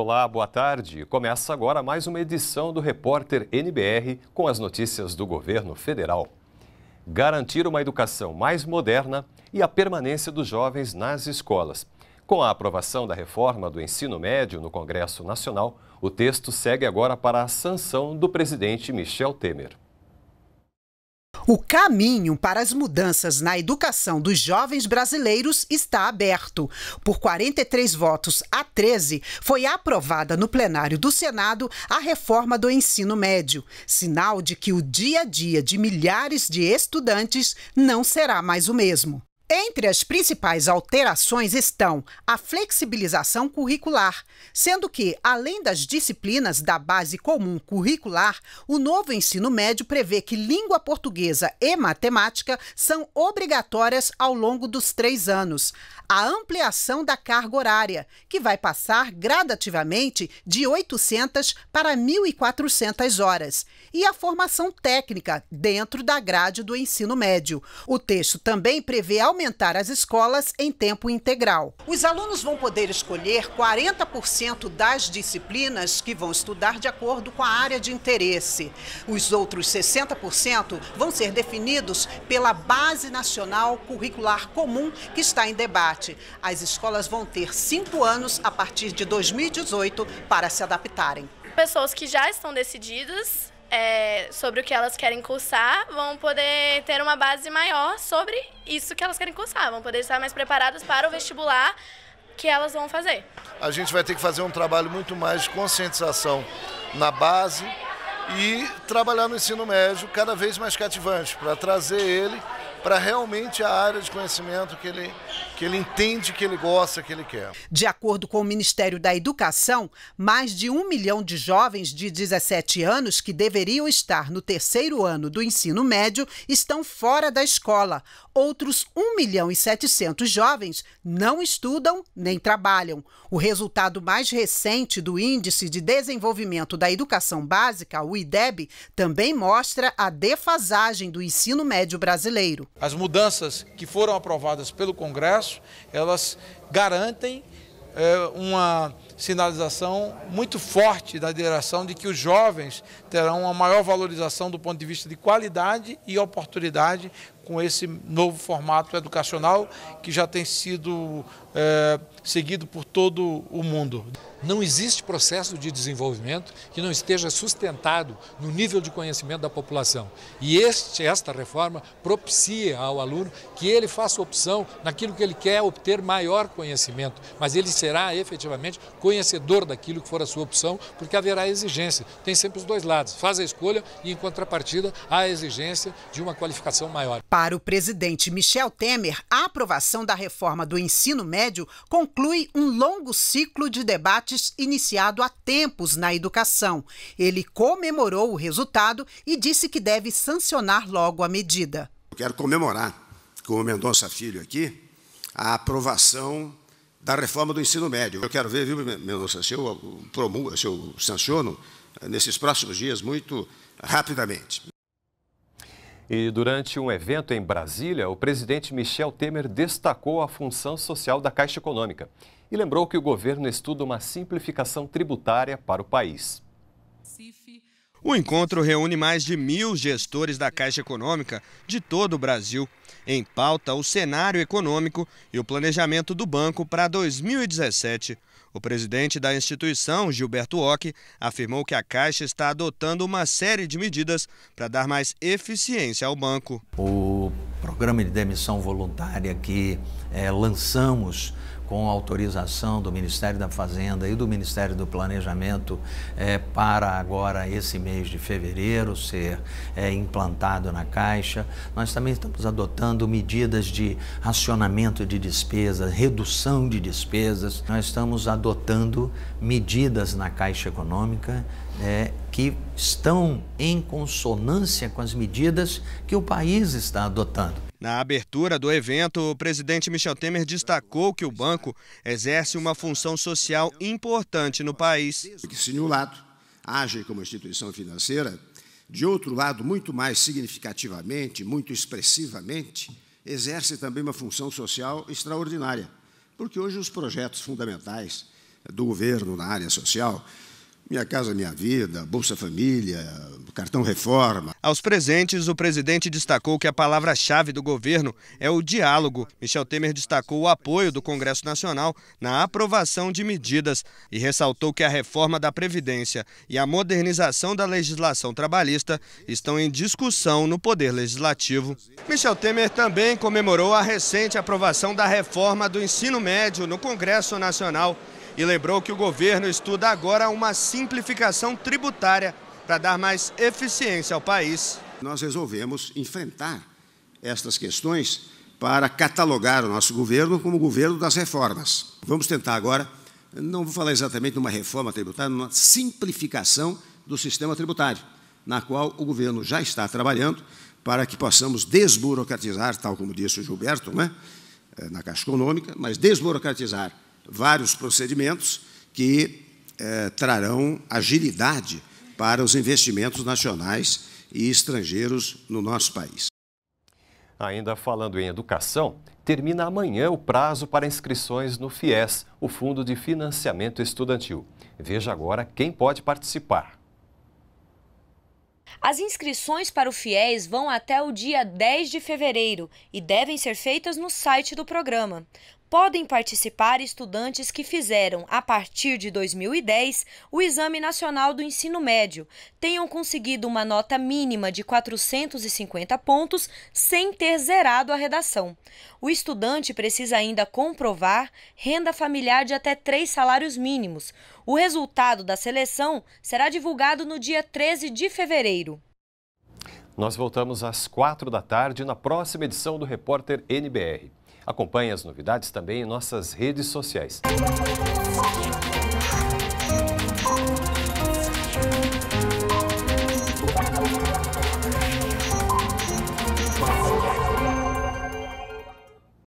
Olá, boa tarde. Começa agora mais uma edição do Repórter NBR com as notícias do governo federal. Garantir uma educação mais moderna e a permanência dos jovens nas escolas. Com a aprovação da reforma do ensino médio no Congresso Nacional, o texto segue agora para a sanção do presidente Michel Temer. O caminho para as mudanças na educação dos jovens brasileiros está aberto. Por 43 votos a 13, foi aprovada no plenário do Senado a reforma do ensino médio, sinal de que o dia a dia de milhares de estudantes não será mais o mesmo. Entre as principais alterações estão a flexibilização curricular, sendo que, além das disciplinas da base comum curricular, o novo ensino médio prevê que língua portuguesa e matemática são obrigatórias ao longo dos três anos. A ampliação da carga horária, que vai passar gradativamente de 800 para 1.400 horas, e a formação técnica dentro da grade do ensino médio. O texto também prevê aumentar aumentar as escolas em tempo integral. Os alunos vão poder escolher 40% das disciplinas que vão estudar de acordo com a área de interesse. Os outros 60% vão ser definidos pela Base Nacional Curricular Comum, que está em debate. As escolas vão ter cinco anos a partir de 2018 para se adaptarem. Pessoas que já estão decididas é, sobre o que elas querem cursar, vão poder ter uma base maior sobre isso que elas querem cursar, vão poder estar mais preparadas para o vestibular que elas vão fazer. A gente vai ter que fazer um trabalho muito mais de conscientização na base e trabalhar no ensino médio cada vez mais cativante para trazer ele para realmente a área de conhecimento que ele, que ele entende, que ele gosta, que ele quer. De acordo com o Ministério da Educação, mais de um milhão de jovens de 17 anos que deveriam estar no terceiro ano do ensino médio estão fora da escola. Outros 1 milhão e 700 jovens não estudam nem trabalham. O resultado mais recente do Índice de Desenvolvimento da Educação Básica, o IDEB, também mostra a defasagem do ensino médio brasileiro. As mudanças que foram aprovadas pelo Congresso, elas garantem é, uma sinalização muito forte da direção de que os jovens terão uma maior valorização do ponto de vista de qualidade e oportunidade com esse novo formato educacional que já tem sido é, seguido por todo o mundo. Não existe processo de desenvolvimento que não esteja sustentado no nível de conhecimento da população. E este, esta reforma propicia ao aluno que ele faça opção naquilo que ele quer obter maior conhecimento, mas ele será efetivamente conhecedor daquilo que for a sua opção, porque haverá exigência. Tem sempre os dois lados. Faz a escolha e, em contrapartida, há a exigência de uma qualificação maior. Para o presidente Michel Temer, a aprovação da reforma do ensino médio conclui um longo ciclo de debates iniciado há tempos na educação. Ele comemorou o resultado e disse que deve sancionar logo a medida. Eu quero comemorar com o Mendonça Filho aqui a aprovação da reforma do ensino médio. Eu quero ver, viu, Mendonça, se eu, uh, promulgo, se eu sanciono eh, nesses próximos dias muito rapidamente. E durante um evento em Brasília, o presidente Michel Temer destacou a função social da Caixa Econômica e lembrou que o governo estuda uma simplificação tributária para o país. O encontro reúne mais de mil gestores da Caixa Econômica de todo o Brasil. Em pauta, o cenário econômico e o planejamento do banco para 2017. O presidente da instituição, Gilberto Ock, afirmou que a Caixa está adotando uma série de medidas para dar mais eficiência ao banco. O programa de demissão voluntária que é, lançamos com autorização do Ministério da Fazenda e do Ministério do Planejamento é, para agora esse mês de fevereiro ser é, implantado na Caixa. Nós também estamos adotando medidas de racionamento de despesas, redução de despesas. Nós estamos adotando medidas na Caixa Econômica é, que estão em consonância com as medidas que o país está adotando. Na abertura do evento, o presidente Michel Temer destacou que o banco exerce uma função social importante no país. Que se de um lado age como instituição financeira, de outro lado, muito mais significativamente, muito expressivamente, exerce também uma função social extraordinária, porque hoje os projetos fundamentais do governo na área social minha Casa Minha Vida, Bolsa Família, cartão reforma. Aos presentes, o presidente destacou que a palavra-chave do governo é o diálogo. Michel Temer destacou o apoio do Congresso Nacional na aprovação de medidas e ressaltou que a reforma da Previdência e a modernização da legislação trabalhista estão em discussão no Poder Legislativo. Michel Temer também comemorou a recente aprovação da reforma do ensino médio no Congresso Nacional e lembrou que o governo estuda agora uma simplificação tributária para dar mais eficiência ao país. Nós resolvemos enfrentar estas questões para catalogar o nosso governo como o governo das reformas. Vamos tentar agora, não vou falar exatamente de uma reforma tributária, uma simplificação do sistema tributário, na qual o governo já está trabalhando para que possamos desburocratizar, tal como disse o Gilberto, né, eh, na Caixa Econômica, mas desburocratizar vários procedimentos que eh, trarão agilidade para os investimentos nacionais e estrangeiros no nosso país. Ainda falando em educação, termina amanhã o prazo para inscrições no FIES, o Fundo de Financiamento Estudantil. Veja agora quem pode participar. As inscrições para o FIES vão até o dia 10 de fevereiro e devem ser feitas no site do programa podem participar estudantes que fizeram, a partir de 2010, o Exame Nacional do Ensino Médio, tenham conseguido uma nota mínima de 450 pontos sem ter zerado a redação. O estudante precisa ainda comprovar renda familiar de até três salários mínimos. O resultado da seleção será divulgado no dia 13 de fevereiro. Nós voltamos às quatro da tarde na próxima edição do Repórter NBR. Acompanhe as novidades também em nossas redes sociais.